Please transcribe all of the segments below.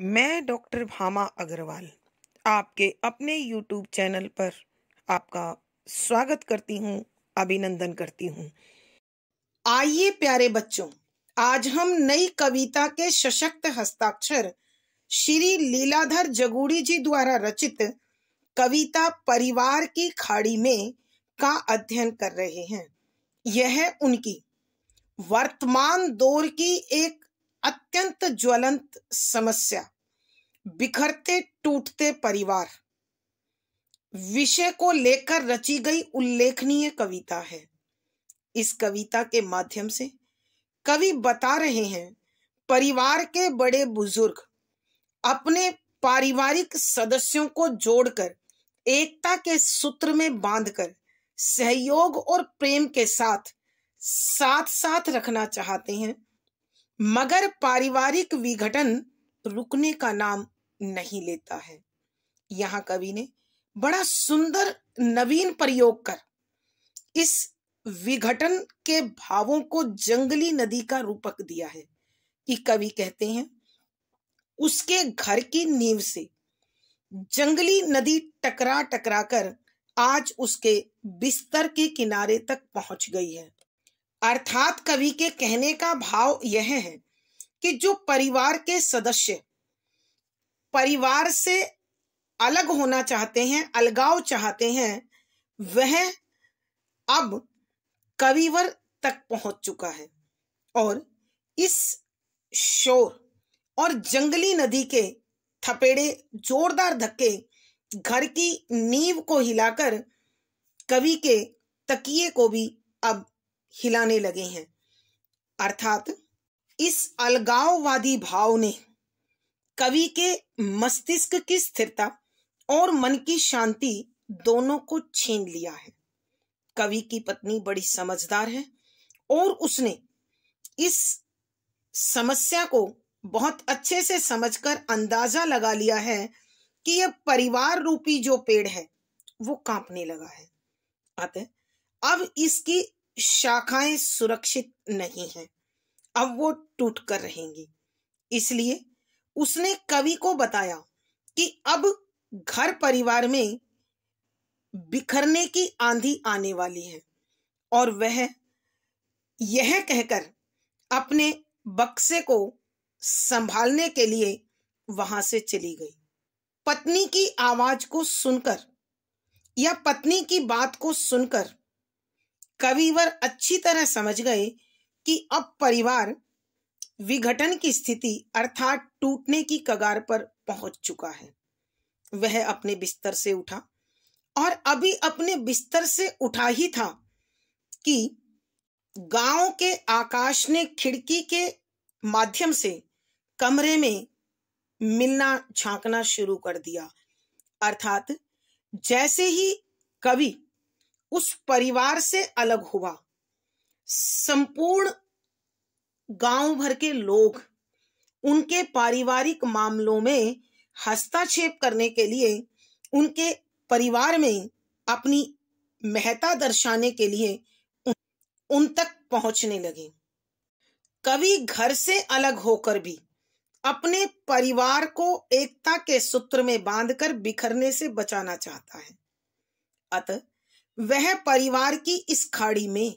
मैं डॉक्टर भामा अग्रवाल आपके अपने यूट्यूब चैनल पर आपका स्वागत करती हूं अभिनंदन करती हूं आइए प्यारे बच्चों आज हम नई कविता के सशक्त हस्ताक्षर श्री लीलाधर जगूड़ी जी द्वारा रचित कविता परिवार की खाड़ी में का अध्ययन कर रहे हैं यह उनकी वर्तमान दौर की एक अत्यंत ज्वलंत समस्या बिखरते टूटते परिवार विषय को लेकर रची गई उल्लेखनीय कविता है इस कविता के माध्यम से कवि बता रहे हैं परिवार के बड़े बुजुर्ग अपने पारिवारिक सदस्यों को जोड़कर एकता के सूत्र में बांधकर सहयोग और प्रेम के साथ साथ साथ रखना चाहते हैं मगर पारिवारिक विघटन रुकने का नाम नहीं लेता है यहां कवि ने बड़ा सुंदर नवीन प्रयोग कर इस विघटन के भावों को जंगली नदी का रूपक दिया है कि कवि कहते हैं उसके घर की नींव से जंगली नदी टकरा टकरा कर आज उसके बिस्तर के किनारे तक पहुंच गई है अर्थात कवि के कहने का भाव यह है कि जो परिवार के सदस्य परिवार से अलग होना चाहते हैं अलगाव चाहते हैं वह अब कविवर तक पहुंच चुका है और इस शोर और जंगली नदी के थपेड़े जोरदार धक्के घर की नींव को हिलाकर कवि के तकिए को भी अब हिलाने लगे हैं अर्थात इस अलगाववादी भाव ने कवि के मस्तिष्क की स्थिरता और मन की शांति दोनों को छीन लिया है कवि की पत्नी बड़ी समझदार है और उसने इस समस्या को बहुत अच्छे से समझकर अंदाजा लगा लिया है कि यह परिवार रूपी जो पेड़ है वो कांपने लगा है अतः अब इसकी शाखाएं सुरक्षित नहीं हैं अब वो टूट कर रहेंगी इसलिए उसने कवि को बताया कि अब घर परिवार में बिखरने की आंधी आने वाली है और वह यह कहकर अपने बक्से को संभालने के लिए वहां से चली गई पत्नी की आवाज को सुनकर या पत्नी की बात को सुनकर कविवर अच्छी तरह समझ गए कि अब परिवार विघटन की स्थिति अर्थात टूटने की कगार पर पहुंच चुका है वह अपने बिस्तर से उठा और अभी अपने बिस्तर से उठा ही था कि गांव के आकाश ने खिड़की के माध्यम से कमरे में मिलना झांकना शुरू कर दिया अर्थात जैसे ही कवि उस परिवार से अलग हुआ संपूर्ण गांव भर के लोग उनके पारिवारिक मामलों में हस्ताक्षेप करने के लिए उनके परिवार में अपनी महता दर्शाने के लिए उन तक पहुंचने लगे कवि घर से अलग होकर भी अपने परिवार को एकता के सूत्र में बांधकर बिखरने से बचाना चाहता है अतः वह परिवार की इस खाड़ी में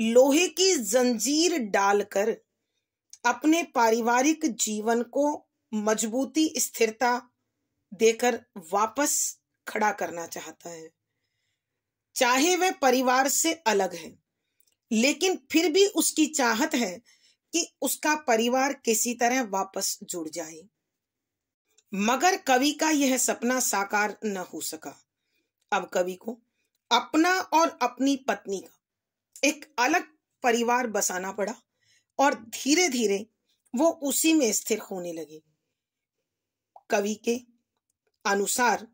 लोहे की जंजीर डालकर अपने पारिवारिक जीवन को मजबूती स्थिरता देकर वापस खड़ा करना चाहता है चाहे वह परिवार से अलग है लेकिन फिर भी उसकी चाहत है कि उसका परिवार किसी तरह वापस जुड़ जाए मगर कवि का यह सपना साकार न हो सका अब कवि को अपना और अपनी पत्नी का एक अलग परिवार बसाना पड़ा और धीरे धीरे वो उसी में स्थिर होने लगे कवि के अनुसार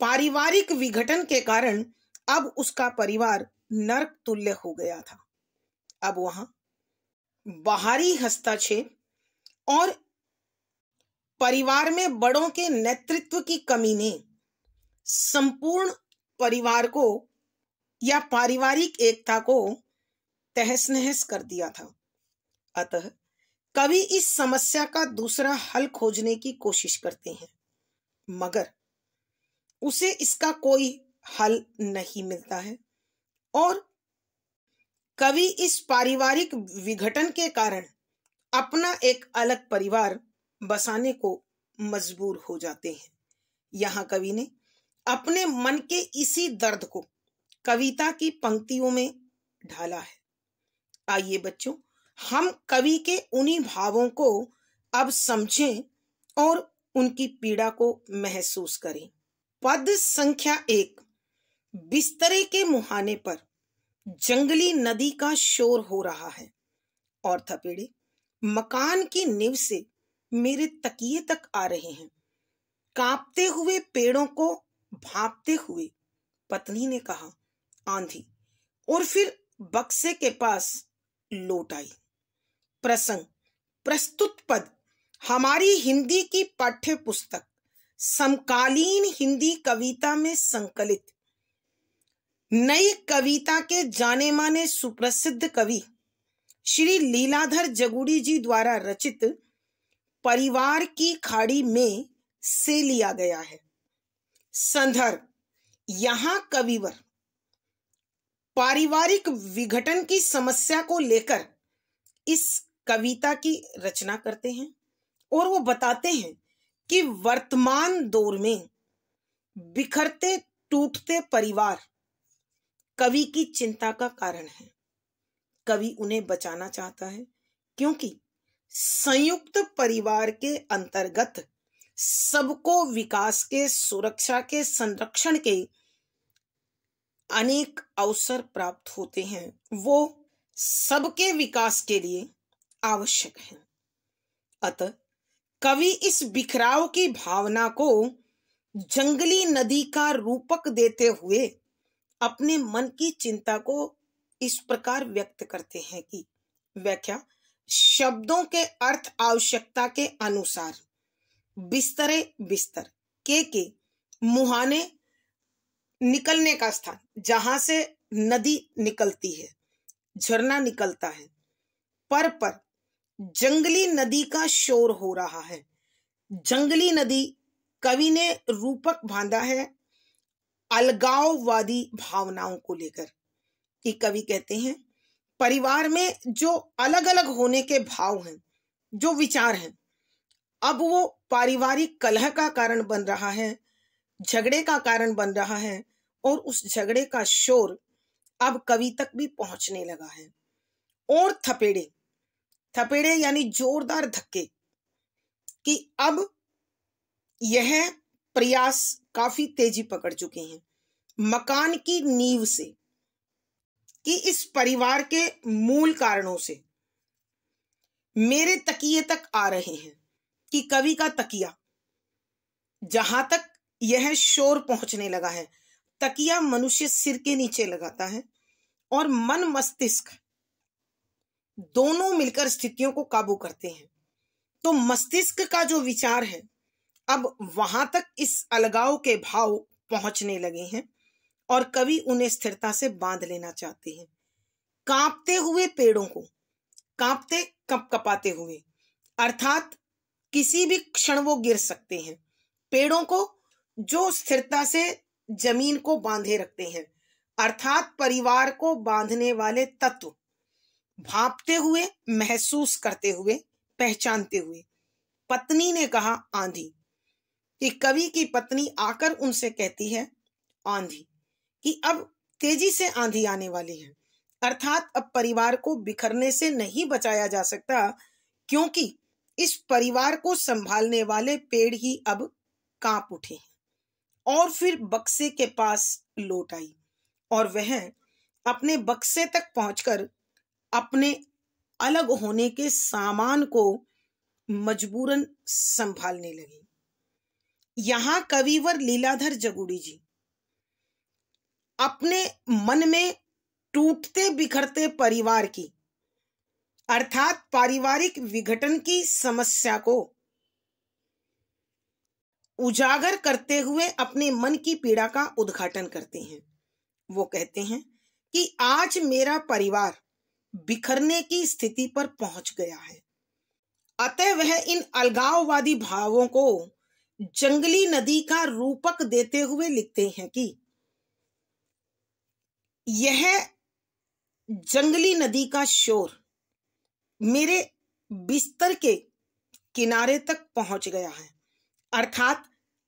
पारिवारिक विघटन के कारण अब उसका परिवार नरक तुल्य हो गया था अब वहां बाहरी हस्ताक्षेप और परिवार में बड़ों के नेतृत्व की कमी ने संपूर्ण परिवार को या पारिवारिक एकता को तहस नहस कर दिया था अतः कवि इस समस्या का दूसरा हल खोजने की कोशिश करते हैं मगर उसे इसका कोई हल नहीं मिलता है और कवि इस पारिवारिक विघटन के कारण अपना एक अलग परिवार बसाने को मजबूर हो जाते हैं यहाँ कवि ने अपने मन के इसी दर्द को कविता की पंक्तियों में ढाला है आइए बच्चों हम कवि के उन्हीं भावों को अब समझें और उनकी पीड़ा को महसूस करें पद संख्या एक बिस्तरे के मुहाने पर जंगली नदी का शोर हो रहा है और थपेड़े मकान की निव से मेरे तकिए तक आ रहे हैं कांपते हुए पेड़ों को भापते हुए पत्नी ने कहा आंधी और फिर बक्से के पास लौट आई प्रसंग प्रस्तुत पद हमारी हिंदी की पाठ्य पुस्तक समकालीन हिंदी कविता में संकलित नई कविता के जाने माने सुप्रसिद्ध कवि श्री लीलाधर जगुड़ी जी द्वारा रचित परिवार की खाड़ी में से लिया गया है संदर्भ यहां कविवर पारिवारिक विघटन की समस्या को लेकर इस कविता की रचना करते हैं और वो बताते हैं कि वर्तमान दौर में बिखरते टूटते परिवार कवि की चिंता का कारण है कवि उन्हें बचाना चाहता है क्योंकि संयुक्त परिवार के अंतर्गत सबको विकास के सुरक्षा के संरक्षण के अनेक अवसर प्राप्त होते हैं वो सबके विकास के लिए आवश्यक है अतः कवि इस बिखराव की भावना को जंगली नदी का रूपक देते हुए अपने मन की चिंता को इस प्रकार व्यक्त करते हैं कि व्याख्या शब्दों के अर्थ आवश्यकता के अनुसार बिस्तरे बिस्तर के के मुहाने निकलने का स्थान जहां से नदी निकलती है झरना निकलता है पर पर जंगली नदी का शोर हो रहा है जंगली नदी कवि ने रूपक बांधा है अलगाववादी भावनाओं को लेकर कि कवि कहते हैं परिवार में जो अलग अलग होने के भाव हैं जो विचार हैं अब वो पारिवारिक कलह का कारण बन रहा है झगड़े का कारण बन रहा है और उस झगड़े का शोर अब कवि तक भी पहुंचने लगा है और थपेड़े थपेड़े यानी जोरदार धक्के कि अब यह प्रयास काफी तेजी पकड़ चुके हैं मकान की नींव से कि इस परिवार के मूल कारणों से मेरे तकिए तक आ रहे हैं कि कवि का तकिया जहां तक यह शोर पहुंचने लगा है तकिया मनुष्य सिर के नीचे लगाता है और मन मस्तिष्क दोनों मिलकर स्थितियों को काबू करते हैं तो मस्तिष्क का जो विचार है अब वहां तक इस अलगाव के भाव पहुंचने लगे हैं और कवि उन्हें स्थिरता से बांध लेना चाहते हैं कांपते हुए पेड़ों को कांपते कप कपाते हुए अर्थात किसी भी क्षण वो गिर सकते हैं पेड़ों को जो स्थिरता से जमीन को बांधे रखते हैं अर्थात परिवार को बांधने वाले तत्व भापते हुए महसूस करते हुए पहचानते हुए पत्नी ने कहा आंधी कि कवि की पत्नी आकर उनसे कहती है आंधी कि अब तेजी से आंधी आने वाली है अर्थात अब परिवार को बिखरने से नहीं बचाया जा सकता क्योंकि इस परिवार को संभालने वाले पेड़ ही अब कांप उठे और फिर बक्से के पास लौट आई और वह अपने बक्से तक पहुंचकर अपने अलग होने के सामान को मजबूरन संभालने लगी यहां कविवर लीलाधर जगुड़ी जी अपने मन में टूटते बिखरते परिवार की अर्थात पारिवारिक विघटन की समस्या को उजागर करते हुए अपने मन की पीड़ा का उद्घाटन करते हैं वो कहते हैं कि आज मेरा परिवार बिखरने की स्थिति पर पहुंच गया है अतः वह इन अलगाववादी भावों को जंगली नदी का रूपक देते हुए लिखते हैं कि यह जंगली नदी का शोर मेरे बिस्तर के किनारे तक पहुंच गया है अर्थात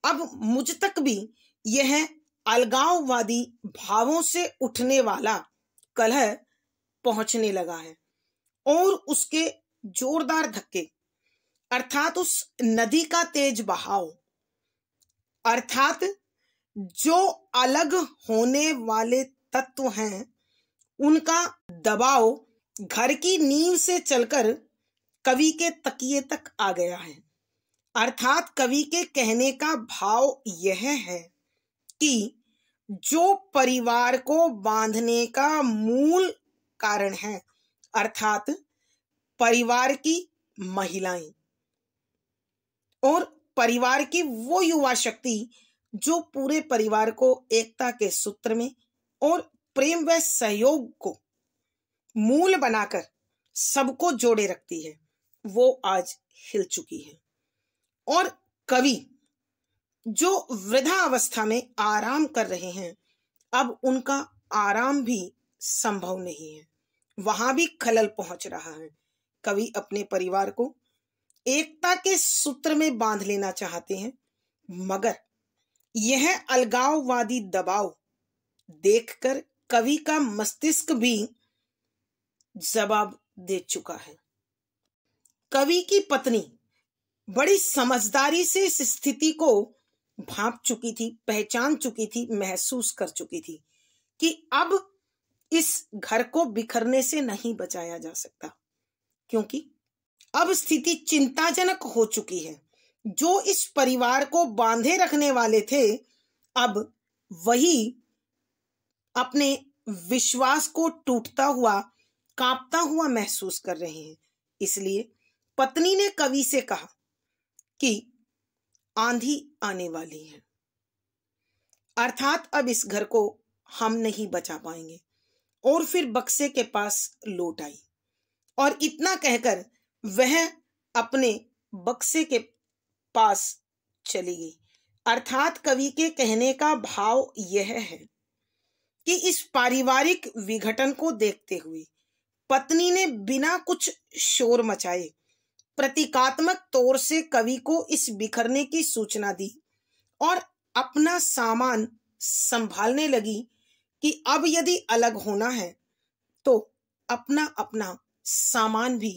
अब मुझ तक भी यह अलगाववादी भावों से उठने वाला कलह पहुंचने लगा है और उसके जोरदार धक्के अर्थात उस नदी का तेज बहाव अर्थात जो अलग होने वाले तत्व हैं उनका दबाव घर की नींव से चलकर कवि के तकिए तक आ गया है अर्थात कवि के कहने का भाव यह है कि जो परिवार को बांधने का मूल कारण है अर्थात परिवार की महिलाएं और परिवार की वो युवा शक्ति जो पूरे परिवार को एकता के सूत्र में और प्रेम व सहयोग को मूल बनाकर सबको जोड़े रखती है वो आज हिल चुकी है और कवि जो वृद्धा अवस्था में आराम कर रहे हैं अब उनका आराम भी संभव नहीं है वहां भी खलल पहुंच रहा है कवि अपने परिवार को एकता के सूत्र में बांध लेना चाहते हैं मगर यह अलगाववादी दबाव देखकर कवि का मस्तिष्क भी जवाब दे चुका है कवि की पत्नी बड़ी समझदारी से इस स्थिति को भाप चुकी थी पहचान चुकी थी महसूस कर चुकी थी कि अब इस घर को बिखरने से नहीं बचाया जा सकता क्योंकि अब स्थिति चिंताजनक हो चुकी है जो इस परिवार को बांधे रखने वाले थे अब वही अपने विश्वास को टूटता हुआ कांपता हुआ महसूस कर रहे हैं इसलिए पत्नी ने कवि से कहा कि आंधी आने वाली है अर्थात अब इस घर को हम नहीं बचा पाएंगे और फिर बक्से के पास लौट आई और इतना कहकर वह अपने बक्से के पास चली गई अर्थात कवि के कहने का भाव यह है कि इस पारिवारिक विघटन को देखते हुए पत्नी ने बिना कुछ शोर मचाए प्रतीकात्मक तौर से कवि को इस बिखरने की सूचना दी और अपना सामान संभालने लगी कि अब यदि अलग होना है तो अपना अपना सामान भी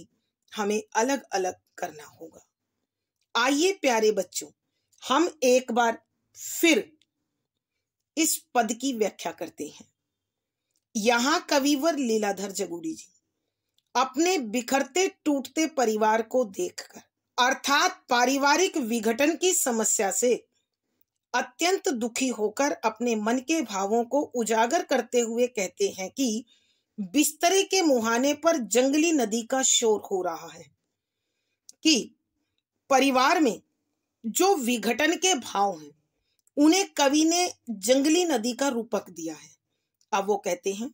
हमें अलग अलग करना होगा आइए प्यारे बच्चों हम एक बार फिर इस पद की व्याख्या करते हैं यहां कविवर लीलाधर जगूरी जी अपने बिखरते टूटते परिवार को देखकर अर्थात पारिवारिक विघटन की समस्या से अत्यंत दुखी होकर अपने मन के भावों को उजागर करते हुए कहते हैं कि बिस्तरे के मुहाने पर जंगली नदी का शोर हो रहा है कि परिवार में जो विघटन के भाव हैं उन्हें कवि ने जंगली नदी का रूपक दिया है अब वो कहते हैं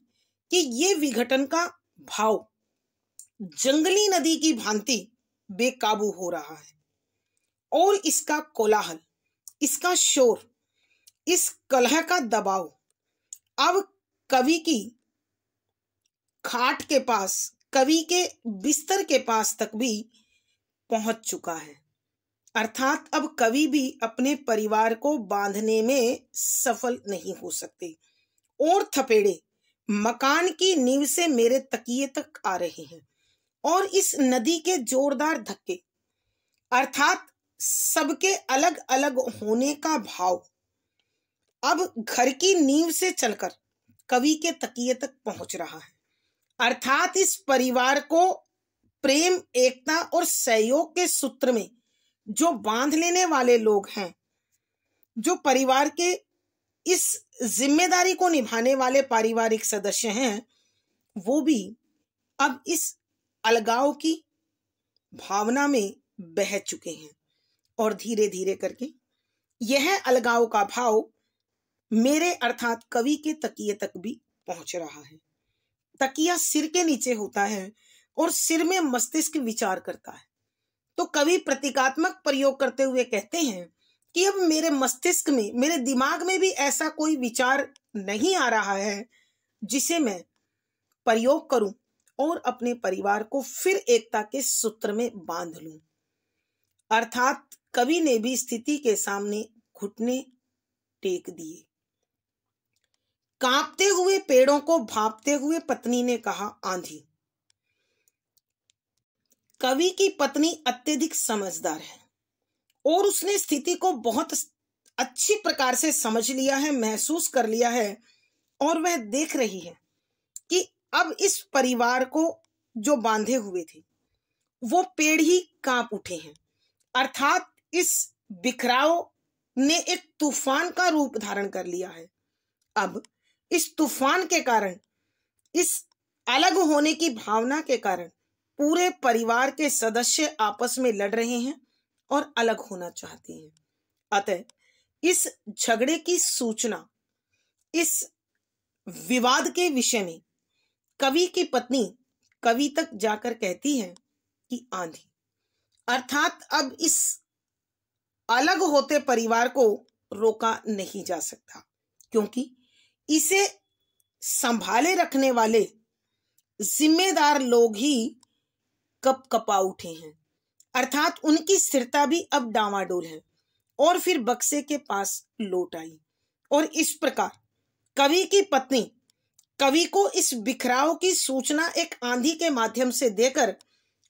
कि ये विघटन का भाव जंगली नदी की भांति बेकाबू हो रहा है और इसका कोलाहल इसका शोर इस कलह का दबाव अब कवि की खाट के पास कवि के बिस्तर के पास तक भी पहुंच चुका है अर्थात अब कवि भी अपने परिवार को बांधने में सफल नहीं हो सकते और थपेड़े मकान की नींव से मेरे तकिए तक आ रहे हैं और इस नदी के जोरदार धक्के अर्थात सबके अलग अलग होने का भाव अब घर की नींव से चलकर कवि के तकिए तक पहुंच रहा है अर्थात इस परिवार को प्रेम एकता और सहयोग के सूत्र में जो बांध लेने वाले लोग हैं जो परिवार के इस जिम्मेदारी को निभाने वाले पारिवारिक सदस्य हैं वो भी अब इस अलगाव की भावना में बह चुके हैं और धीरे धीरे करके यह अलगाव का भाव मेरे अर्थात कवि के तकिए तक भी पहुंच रहा है तकिया सिर के नीचे होता है और सिर में मस्तिष्क विचार करता है तो कवि प्रतीकात्मक प्रयोग करते हुए कहते हैं कि अब मेरे मस्तिष्क में मेरे दिमाग में भी ऐसा कोई विचार नहीं आ रहा है जिसे मैं प्रयोग करूं और अपने परिवार को फिर एकता के सूत्र में बांध लूं अर्थात कवि ने भी स्थिति के सामने घुटने टेक दिए कांपते हुए पेड़ों को भापते हुए पत्नी ने कहा आंधी कवि की पत्नी अत्यधिक समझदार है और उसने स्थिति को बहुत अच्छी प्रकार से समझ लिया है महसूस कर लिया है और वह देख रही है अब इस परिवार को जो बांधे हुए थे वो पेड़ ही कांप उठे हैं अर्थात इस बिखराव ने एक तूफान का रूप धारण कर लिया है अब इस तूफान के कारण इस अलग होने की भावना के कारण पूरे परिवार के सदस्य आपस में लड़ रहे हैं और अलग होना चाहते हैं अतः इस झगड़े की सूचना इस विवाद के विषय में कवि की पत्नी कवि तक जाकर कहती है कि आंधी अर्थात अब इस अलग होते परिवार को रोका नहीं जा सकता क्योंकि इसे संभाले रखने वाले जिम्मेदार लोग ही कप कपा उठे हैं अर्थात उनकी स्थिरता भी अब डावाडोल है और फिर बक्से के पास लौट आई और इस प्रकार कवि की पत्नी कवि को इस बिखराव की सूचना एक आंधी के माध्यम से देकर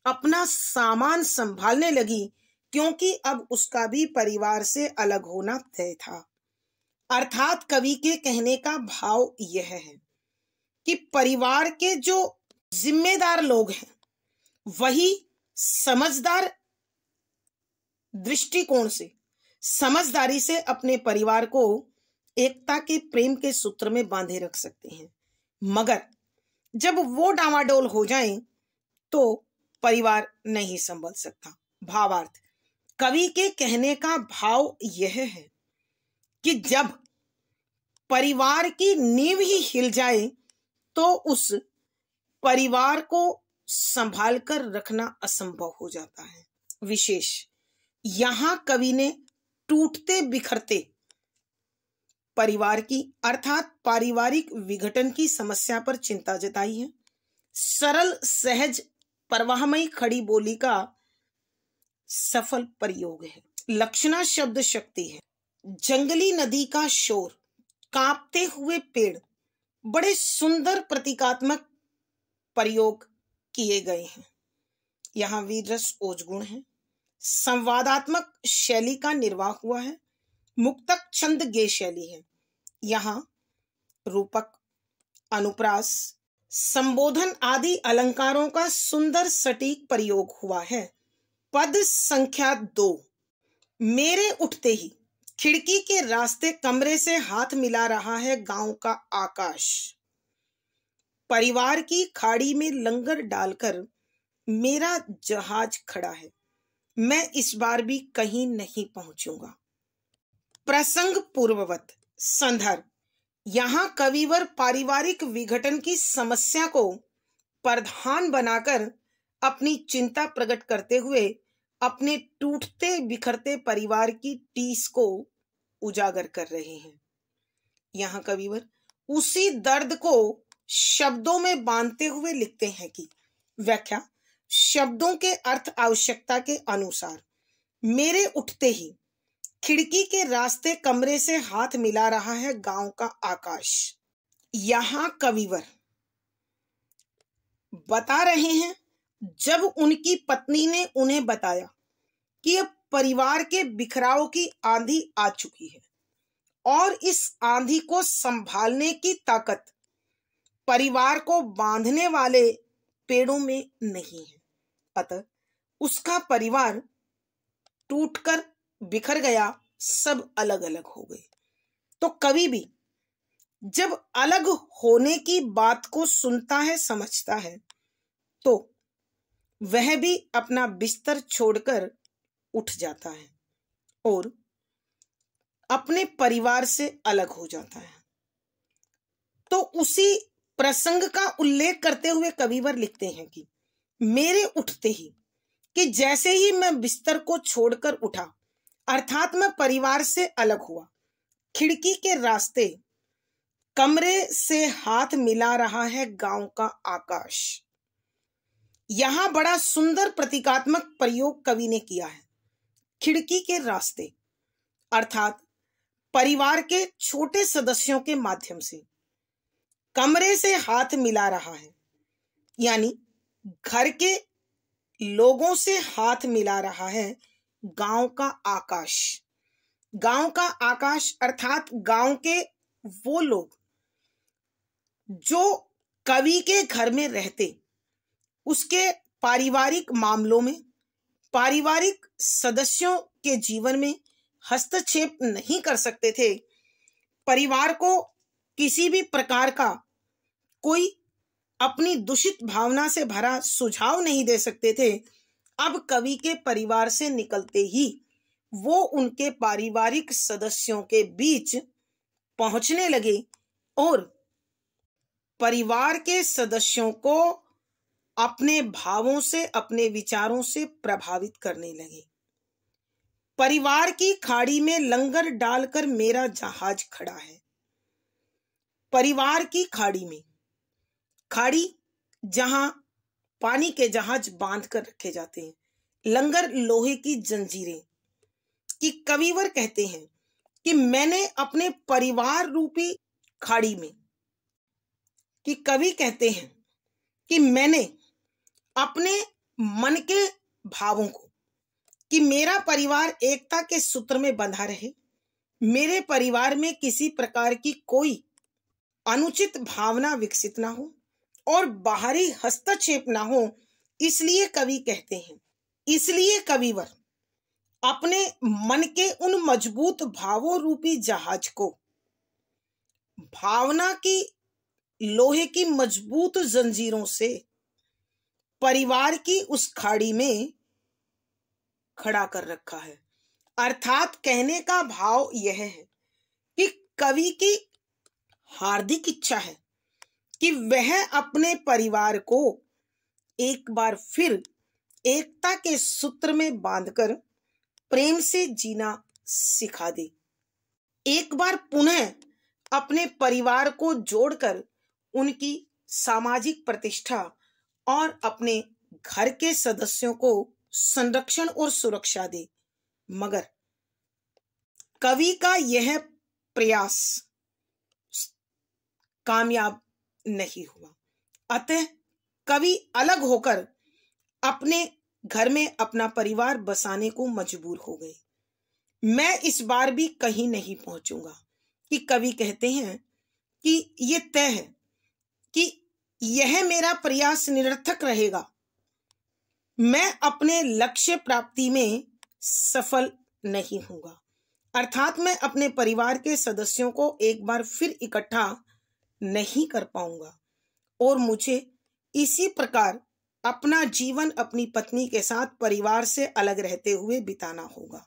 अपना सामान संभालने लगी क्योंकि अब उसका भी परिवार से अलग होना तय था अर्थात कवि के कहने का भाव यह है कि परिवार के जो जिम्मेदार लोग हैं वही समझदार दृष्टिकोण से समझदारी से अपने परिवार को एकता के प्रेम के सूत्र में बांधे रख सकते हैं मगर जब वो डामाडोल हो जाए तो परिवार नहीं संभल सकता भावार्थ कवि के कहने का भाव यह है कि जब परिवार की नींव ही हिल जाए तो उस परिवार को संभाल कर रखना असंभव हो जाता है विशेष यहां कवि ने टूटते बिखरते परिवार की अर्थात पारिवारिक विघटन की समस्या पर चिंता जताई है सरल सहज परवाहमयी खड़ी बोली का सफल प्रयोग है लक्षणा शब्द शक्ति है जंगली नदी का शोर कांपते हुए पेड़ बड़े सुंदर प्रतीकात्मक प्रयोग किए गए हैं यहाँ वीररस ओजगुण है संवादात्मक शैली का निर्वाह हुआ है मुक्तक छंद गे शैली है यहाँ रूपक अनुप्रास संबोधन आदि अलंकारों का सुंदर सटीक प्रयोग हुआ है पद संख्या दो मेरे उठते ही खिड़की के रास्ते कमरे से हाथ मिला रहा है गांव का आकाश परिवार की खाड़ी में लंगर डालकर मेरा जहाज खड़ा है मैं इस बार भी कहीं नहीं पहुंचूंगा प्रसंग पूर्ववत संदर्भ यहाँ कविवर पारिवारिक विघटन की समस्या को प्रधान बनाकर अपनी चिंता प्रकट करते हुए अपने टूटते बिखरते परिवार की टीस को उजागर कर रहे हैं यहाँ कविवर उसी दर्द को शब्दों में बांधते हुए लिखते हैं कि व्याख्या शब्दों के अर्थ आवश्यकता के अनुसार मेरे उठते ही खिड़की के रास्ते कमरे से हाथ मिला रहा है गांव का आकाश यहां कविवर बता रहे हैं जब उनकी पत्नी ने उन्हें बताया कि अब परिवार के बिखराव की आंधी आ चुकी है और इस आंधी को संभालने की ताकत परिवार को बांधने वाले पेड़ों में नहीं है अतः उसका परिवार टूटकर बिखर गया सब अलग अलग हो गए तो कवि भी जब अलग होने की बात को सुनता है समझता है तो वह भी अपना बिस्तर छोड़कर उठ जाता है और अपने परिवार से अलग हो जाता है तो उसी प्रसंग का उल्लेख करते हुए कविवर लिखते हैं कि मेरे उठते ही कि जैसे ही मैं बिस्तर को छोड़कर उठा अर्थात मैं परिवार से अलग हुआ खिड़की के रास्ते कमरे से हाथ मिला रहा है गांव का आकाश यहां बड़ा सुंदर प्रतीकात्मक प्रयोग कवि ने किया है खिड़की के रास्ते अर्थात परिवार के छोटे सदस्यों के माध्यम से कमरे से हाथ मिला रहा है यानी घर के लोगों से हाथ मिला रहा है गांव का आकाश गांव का आकाश अर्थात गांव के वो लोग जो कवि के घर में रहते उसके पारिवारिक मामलों में पारिवारिक सदस्यों के जीवन में हस्तक्षेप नहीं कर सकते थे परिवार को किसी भी प्रकार का कोई अपनी दूषित भावना से भरा सुझाव नहीं दे सकते थे अब कवि के परिवार से निकलते ही वो उनके पारिवारिक सदस्यों के बीच पहुंचने लगे और परिवार के सदस्यों को अपने भावों से अपने विचारों से प्रभावित करने लगे परिवार की खाड़ी में लंगर डालकर मेरा जहाज खड़ा है परिवार की खाड़ी में खाड़ी जहां पानी के जहाज बांध कर रखे जाते हैं लंगर लोहे की जंजीरें कि कविवर कहते हैं कि मैंने अपने परिवार रूपी खाड़ी में कि कवि कहते हैं कि मैंने अपने मन के भावों को कि मेरा परिवार एकता के सूत्र में बंधा रहे मेरे परिवार में किसी प्रकार की कोई अनुचित भावना विकसित ना हो और बाहरी हस्तक्षेप ना हो इसलिए कवि कहते हैं इसलिए कविवर अपने मन के उन मजबूत भावों रूपी जहाज को भावना की लोहे की मजबूत जंजीरों से परिवार की उस खाड़ी में खड़ा कर रखा है अर्थात कहने का भाव यह है कि कवि की हार्दिक इच्छा है कि वह अपने परिवार को एक बार फिर एकता के सूत्र में बांधकर प्रेम से जीना सिखा दे एक बार पुनः अपने परिवार को जोड़कर उनकी सामाजिक प्रतिष्ठा और अपने घर के सदस्यों को संरक्षण और सुरक्षा दे मगर कवि का यह प्रयास कामयाब नहीं हुआ अतः कवि अलग होकर अपने घर में अपना परिवार बसाने को मजबूर हो गए मैं इस बार भी कहीं नहीं पहुंचूंगा कि कवि कहते हैं कि ये तय है कि यह मेरा प्रयास निरर्थक रहेगा मैं अपने लक्ष्य प्राप्ति में सफल नहीं होगा अर्थात मैं अपने परिवार के सदस्यों को एक बार फिर इकट्ठा नहीं कर पाऊंगा और मुझे इसी प्रकार अपना जीवन अपनी पत्नी के साथ परिवार से अलग रहते हुए बिताना होगा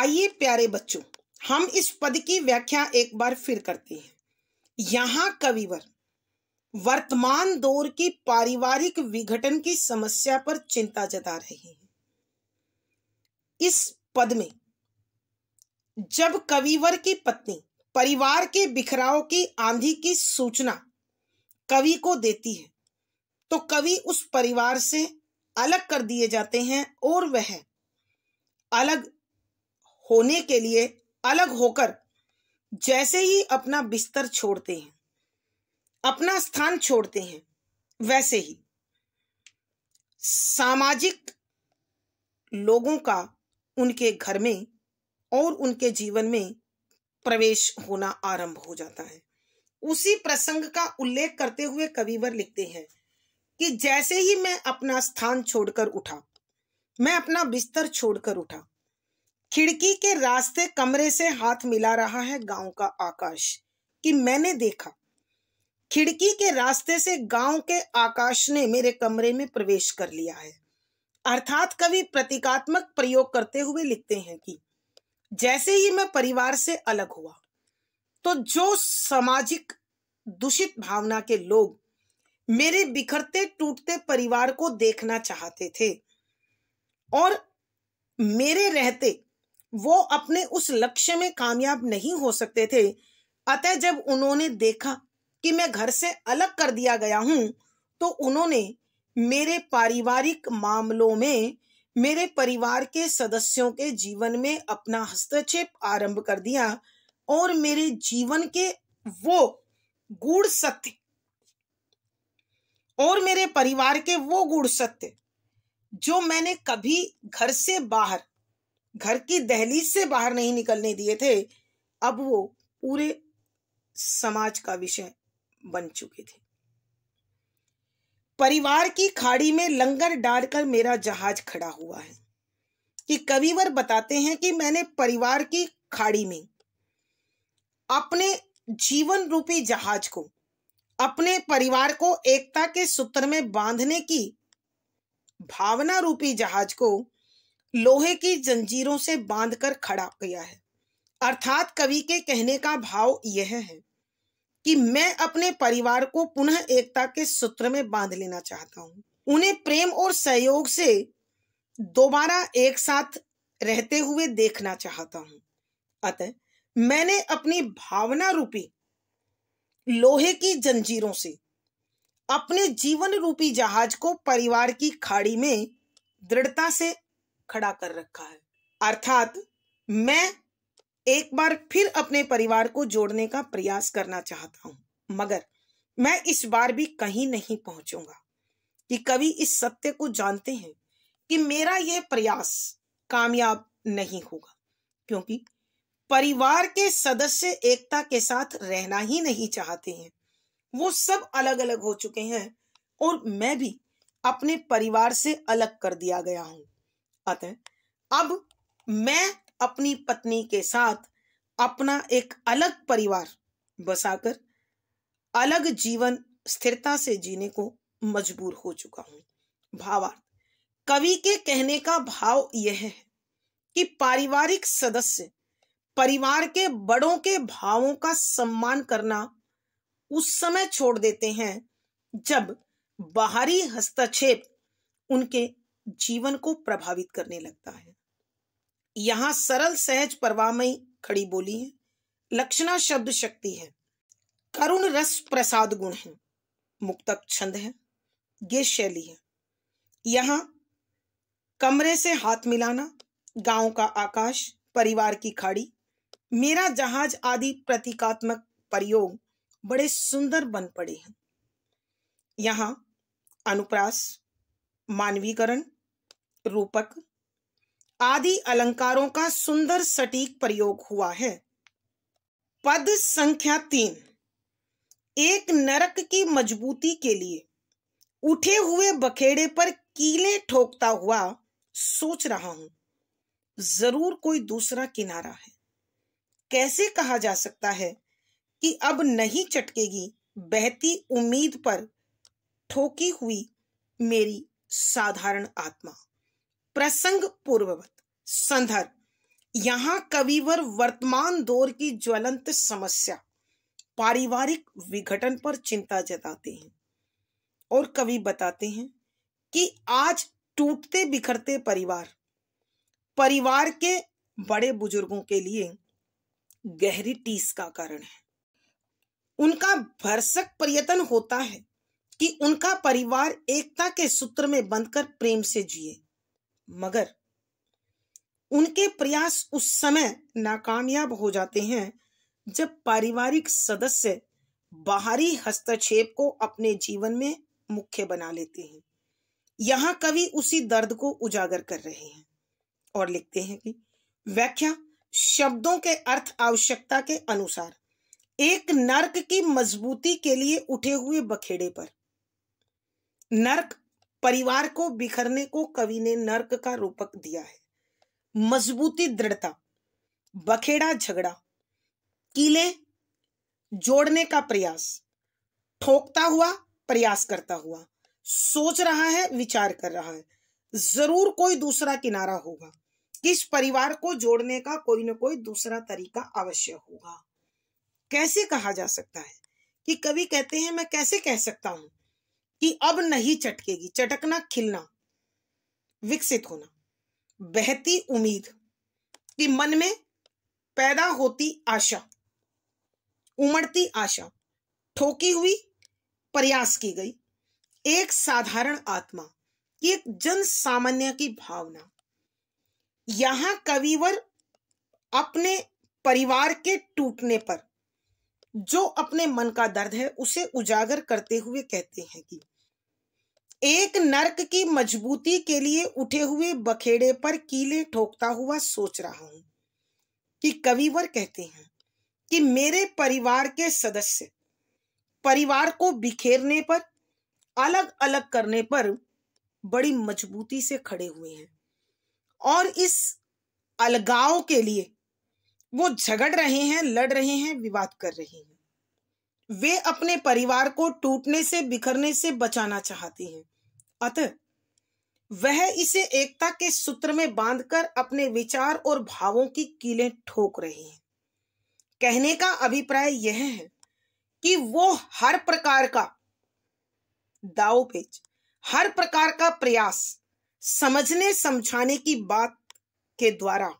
आइए प्यारे बच्चों हम इस पद की व्याख्या एक बार फिर करते हैं यहां कविवर वर्तमान दौर की पारिवारिक विघटन की समस्या पर चिंता जता रहे हैं इस पद में जब कविवर की पत्नी परिवार के बिखराव की आंधी की सूचना कवि को देती है तो कवि उस परिवार से अलग कर दिए जाते हैं और वह अलग होने के लिए अलग होकर जैसे ही अपना बिस्तर छोड़ते हैं अपना स्थान छोड़ते हैं वैसे ही सामाजिक लोगों का उनके घर में और उनके जीवन में प्रवेश होना आरंभ हो जाता है उसी प्रसंग का उल्लेख करते हुए कविवर लिखते हैं कि जैसे ही मैं अपना स्थान छोड़कर उठा मैं अपना बिस्तर छोड़कर उठा खिड़की के रास्ते कमरे से हाथ मिला रहा है गांव का आकाश कि मैंने देखा खिड़की के रास्ते से गांव के आकाश ने मेरे कमरे में प्रवेश कर लिया है अर्थात कवि प्रतीकात्मक प्रयोग करते हुए लिखते हैं कि जैसे ही मैं परिवार से अलग हुआ तो जो सामाजिक दूषित भावना के लोग मेरे बिखरते टूटते परिवार को देखना चाहते थे और मेरे रहते वो अपने उस लक्ष्य में कामयाब नहीं हो सकते थे अतः जब उन्होंने देखा कि मैं घर से अलग कर दिया गया हूं तो उन्होंने मेरे पारिवारिक मामलों में मेरे परिवार के सदस्यों के जीवन में अपना हस्तक्षेप आरंभ कर दिया और मेरे जीवन के वो गुड़ सत्य और मेरे परिवार के वो गुड़ सत्य जो मैंने कभी घर से बाहर घर की दहलीज से बाहर नहीं निकलने दिए थे अब वो पूरे समाज का विषय बन चुके थे परिवार की खाड़ी में लंगर डालकर मेरा जहाज खड़ा हुआ है कि कविवर बताते हैं कि मैंने परिवार की खाड़ी में अपने जीवन रूपी जहाज को अपने परिवार को एकता के सूत्र में बांधने की भावना रूपी जहाज को लोहे की जंजीरों से बांधकर खड़ा किया है अर्थात कवि के कहने का भाव यह है कि मैं अपने परिवार को पुनः एकता के सूत्र में बांध लेना चाहता हूँ उन्हें प्रेम और सहयोग से दोबारा एक साथ रहते हुए देखना चाहता हूँ अतः मैंने अपनी भावना रूपी लोहे की जंजीरों से अपने जीवन रूपी जहाज को परिवार की खाड़ी में दृढ़ता से खड़ा कर रखा है अर्थात मैं एक बार फिर अपने परिवार को जोड़ने का प्रयास करना चाहता हूं मगर मैं इस बार भी कहीं नहीं पहुंचूंगा कि कवि इस सत्य को जानते हैं कि मेरा यह प्रयास कामयाब नहीं होगा क्योंकि परिवार के सदस्य एकता के साथ रहना ही नहीं चाहते हैं वो सब अलग अलग हो चुके हैं और मैं भी अपने परिवार से अलग कर दिया गया हूं अतः अब मैं अपनी पत्नी के साथ अपना एक अलग परिवार बसाकर अलग जीवन स्थिरता से जीने को मजबूर हो चुका हूं भावार्थ कवि के कहने का भाव यह है कि पारिवारिक सदस्य परिवार के बड़ों के भावों का सम्मान करना उस समय छोड़ देते हैं जब बाहरी हस्तक्षेप उनके जीवन को प्रभावित करने लगता है यहाँ सरल सहज परवामयी खड़ी बोली है लक्षणा शब्द शक्ति है करुण रस प्रसाद गुण है मुक्तक छंद है ये शैली है यहाँ कमरे से हाथ मिलाना गांव का आकाश परिवार की खाड़ी मेरा जहाज आदि प्रतीकात्मक प्रयोग बड़े सुंदर बन पड़े हैं यहाँ अनुप्रास मानवीकरण रूपक आदि अलंकारों का सुंदर सटीक प्रयोग हुआ है पद संख्या तीन एक नरक की मजबूती के लिए उठे हुए बखेड़े पर कीले ठोकता हुआ सोच रहा हूं जरूर कोई दूसरा किनारा है कैसे कहा जा सकता है कि अब नहीं चटकेगी बहती उम्मीद पर ठोकी हुई मेरी साधारण आत्मा प्रसंग पूर्ववत संदर्भ यहाँ कविवर वर्तमान दौर की ज्वलंत समस्या पारिवारिक विघटन पर चिंता जताते हैं और कवि बताते हैं कि आज टूटते बिखरते परिवार परिवार के बड़े बुजुर्गों के लिए गहरी टीस का कारण है उनका भरसक प्रयत्न होता है कि उनका परिवार एकता के सूत्र में बंधकर प्रेम से जिए मगर उनके प्रयास उस समय नाकामयाब हो जाते हैं जब पारिवारिक सदस्य बाहरी हस्तक्षेप को अपने जीवन में मुख्य बना लेते हैं यहां कवि उसी दर्द को उजागर कर रहे हैं और लिखते हैं कि व्याख्या शब्दों के अर्थ आवश्यकता के अनुसार एक नर्क की मजबूती के लिए उठे हुए बखेड़े पर नर्क परिवार को बिखरने को कवि ने नर्क का रूपक दिया है मजबूती दृढ़ता बखेड़ा झगड़ा कीले जोड़ने का प्रयास ठोकता हुआ प्रयास करता हुआ सोच रहा है विचार कर रहा है जरूर कोई दूसरा किनारा होगा किस परिवार को जोड़ने का कोई ना कोई दूसरा तरीका अवश्य होगा कैसे कहा जा सकता है कि कवि कहते हैं मैं कैसे कह सकता हूं कि अब नहीं चटकेगी चटकना खिलना विकसित होना बहती उम्मीद कि मन में पैदा होती आशा उमड़ती आशा ठोकी हुई प्रयास की गई एक साधारण आत्मा की एक जन सामान्य की भावना यहां कविवर अपने परिवार के टूटने पर जो अपने मन का दर्द है उसे उजागर करते हुए कहते हैं कि एक नर्क की मजबूती के लिए उठे हुए बखेड़े पर कीले ठोकता हुआ सोच रहा हूं कि कविवर कहते हैं कि मेरे परिवार के सदस्य परिवार को बिखेरने पर अलग अलग करने पर बड़ी मजबूती से खड़े हुए हैं और इस अलगाव के लिए वो झगड़ रहे हैं लड़ रहे हैं विवाद कर रहे हैं वे अपने परिवार को टूटने से बिखरने से बचाना चाहती हैं अतः वह इसे एकता के सूत्र में बांधकर अपने विचार और भावों की कीलें ठोक रही हैं कहने का अभिप्राय यह है कि वो हर प्रकार का दाव पेच हर प्रकार का प्रयास समझने समझाने की बात के द्वारा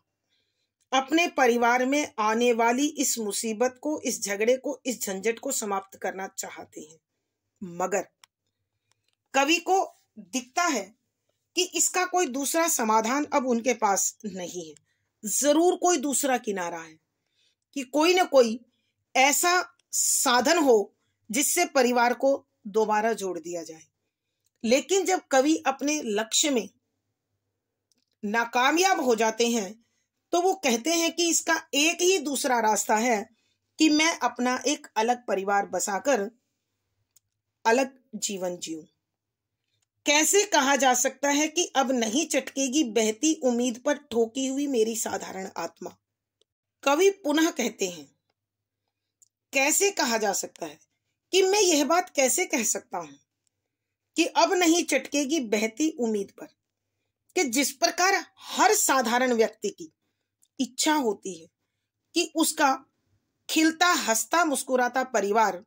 अपने परिवार में आने वाली इस मुसीबत को इस झगड़े को इस झंझट को समाप्त करना चाहते हैं मगर कवि को दिखता है कि इसका कोई दूसरा समाधान अब उनके पास नहीं है जरूर कोई दूसरा किनारा है कि कोई ना कोई ऐसा साधन हो जिससे परिवार को दोबारा जोड़ दिया जाए लेकिन जब कवि अपने लक्ष्य में नाकामयाब हो जाते हैं तो वो कहते हैं कि इसका एक ही दूसरा रास्ता है कि मैं अपना एक अलग परिवार बसाकर अलग जीवन जीऊं कैसे कहा जा सकता है कि अब नहीं चटकेगी बहती उम्मीद पर ठोकी हुई मेरी साधारण आत्मा कवि पुनः कहते हैं कैसे कहा जा सकता है कि मैं यह बात कैसे कह सकता हूं कि अब नहीं चटकेगी बहती उम्मीद पर कि जिस प्रकार हर साधारण व्यक्ति की इच्छा होती है कि उसका खिलता हंसता मुस्कुराता परिवार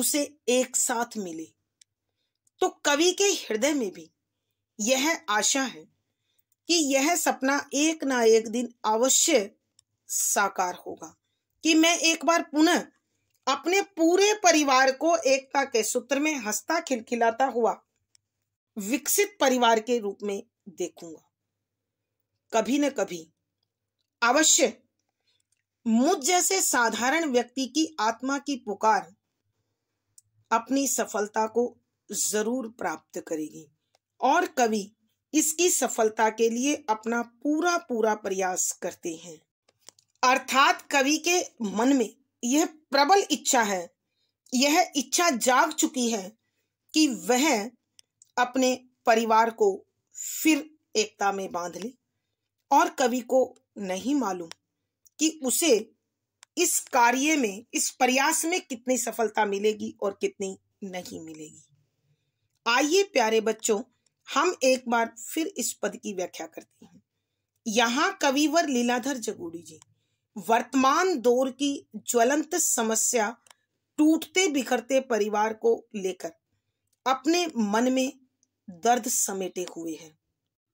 उसे एक साथ मिले तो कवि के हृदय में भी यह आशा है कि यह सपना एक ना एक दिन अवश्य साकार होगा कि मैं एक बार पुनः अपने पूरे परिवार को एकता के सूत्र में हंसता खिलखिलाता हुआ विकसित परिवार के रूप में देखूंगा कभी न कभी अवश्य मुझ जैसे साधारण व्यक्ति की आत्मा की पुकार अपनी सफलता को जरूर प्राप्त करेगी और कवि इसकी सफलता के लिए अपना पूरा पूरा प्रयास करते हैं अर्थात कवि के मन में यह प्रबल इच्छा है यह इच्छा जाग चुकी है कि वह अपने परिवार को फिर एकता में बांध ले और कवि को नहीं मालूम कि उसे इस कार्य में इस प्रयास में कितनी सफलता मिलेगी और कितनी नहीं मिलेगी आइए प्यारे बच्चों हम एक बार फिर इस पद की व्याख्या करते हैं यहाँ कविवर लीलाधर जगूड़ी जी वर्तमान दौर की ज्वलंत समस्या टूटते बिखरते परिवार को लेकर अपने मन में दर्द समेटे हुए हैं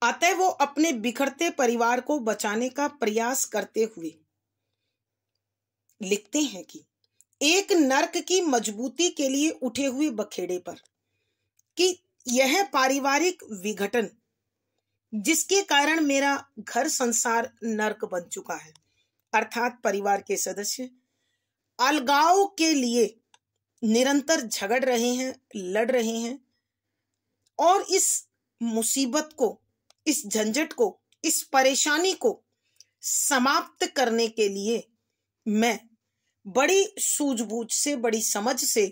अतः वो अपने बिखरते परिवार को बचाने का प्रयास करते हुए लिखते हैं कि एक नर्क की मजबूती के लिए उठे हुए बखेड़े पर कि यह पारिवारिक विघटन जिसके कारण मेरा घर संसार नर्क बन चुका है अर्थात परिवार के सदस्य अलगाव के लिए निरंतर झगड़ रहे हैं लड़ रहे हैं और इस मुसीबत को इस झंझट को इस परेशानी को समाप्त करने के लिए मैं बड़ी सूझबूझ से बड़ी समझ से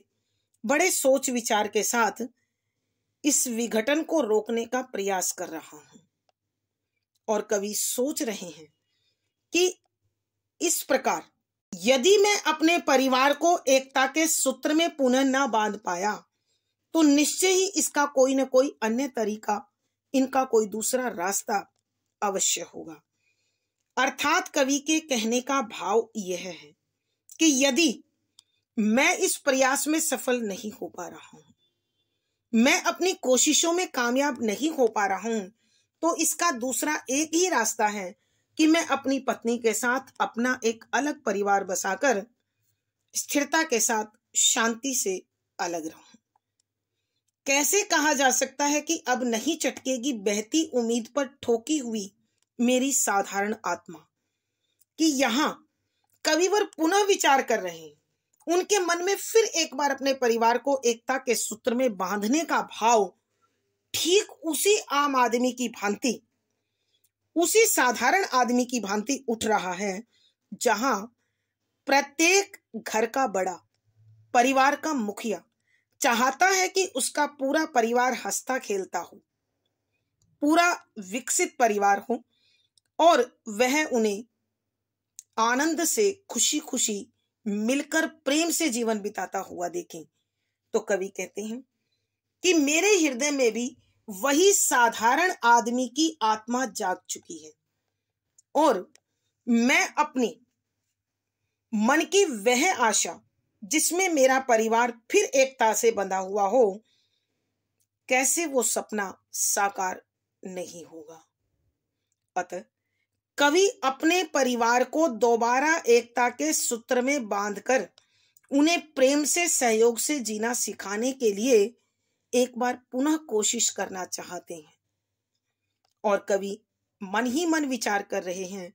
बड़े सोच विचार के साथ इस विघटन को रोकने का प्रयास कर रहा हूं और कवि सोच रहे हैं कि इस प्रकार यदि मैं अपने परिवार को एकता के सूत्र में पुनः न बांध पाया तो निश्चय ही इसका कोई न कोई अन्य तरीका इनका कोई दूसरा रास्ता अवश्य होगा अर्थात कवि के कहने का भाव यह है कि यदि मैं इस प्रयास में सफल नहीं हो पा रहा हूं मैं अपनी कोशिशों में कामयाब नहीं हो पा रहा हूं तो इसका दूसरा एक ही रास्ता है कि मैं अपनी पत्नी के साथ अपना एक अलग परिवार बसाकर स्थिरता के साथ शांति से अलग रहूं कैसे कहा जा सकता है कि अब नहीं चटकेगी बहती उम्मीद पर ठोकी हुई मेरी साधारण आत्मा कि यहाँ कविवर पुनः विचार कर रहे हैं उनके मन में फिर एक बार अपने परिवार को एकता के सूत्र में बांधने का भाव ठीक उसी आम आदमी की भांति उसी साधारण आदमी की भांति उठ रहा है जहां प्रत्येक घर का बड़ा परिवार का मुखिया चाहता है कि उसका पूरा परिवार हंसता खेलता हो पूरा विकसित परिवार हो और वह उन्हें आनंद से खुशी खुशी मिलकर प्रेम से जीवन बिताता हुआ देखें तो कवि कहते हैं कि मेरे हृदय में भी वही साधारण आदमी की आत्मा जाग चुकी है और मैं अपने मन की वह आशा जिसमें मेरा परिवार फिर एकता से बंधा हुआ हो कैसे वो सपना साकार नहीं होगा अतः कवि अपने परिवार को दोबारा एकता के सूत्र में बांधकर उन्हें प्रेम से सहयोग से जीना सिखाने के लिए एक बार पुनः कोशिश करना चाहते हैं और कवि मन ही मन विचार कर रहे हैं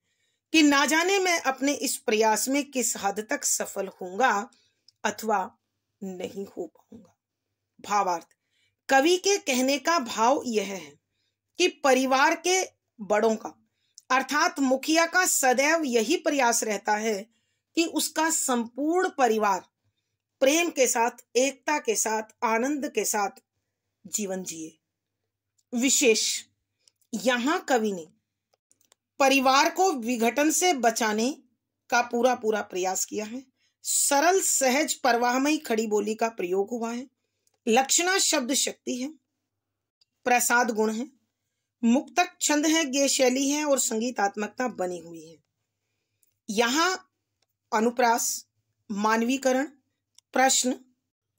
कि ना जाने मैं अपने इस प्रयास में किस हद तक सफल होऊंगा अथवा नहीं हो पाऊंगा भावार्थ कवि के कहने का भाव यह है कि परिवार के बड़ों का अर्थात मुखिया का सदैव यही प्रयास रहता है कि उसका संपूर्ण परिवार प्रेम के साथ एकता के साथ आनंद के साथ जीवन जिए विशेष यहां कवि ने परिवार को विघटन से बचाने का पूरा पूरा प्रयास किया है सरल सहज परवाहमयी खड़ी बोली का प्रयोग हुआ है लक्षणा शब्द शक्ति है प्रसाद गुण है मुक्तक छंद है गे शैली है और संगीतात्मकता बनी हुई है यहां अनुप्रास मानवीकरण प्रश्न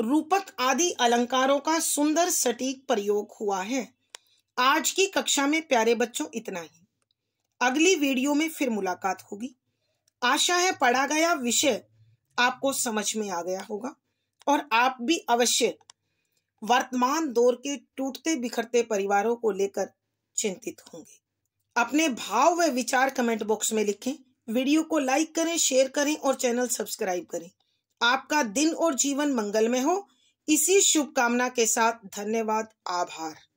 रूपक आदि अलंकारों का सुंदर सटीक प्रयोग हुआ है आज की कक्षा में प्यारे बच्चों इतना ही अगली वीडियो में फिर मुलाकात होगी आशा है पढ़ा गया विषय आपको समझ में आ गया होगा और आप भी अवश्य वर्तमान दौर के टूटते बिखरते परिवारों को लेकर चिंतित होंगे अपने भाव व विचार कमेंट बॉक्स में लिखें वीडियो को लाइक करें शेयर करें और चैनल सब्सक्राइब करें आपका दिन और जीवन मंगल में हो इसी शुभकामना के साथ धन्यवाद आभार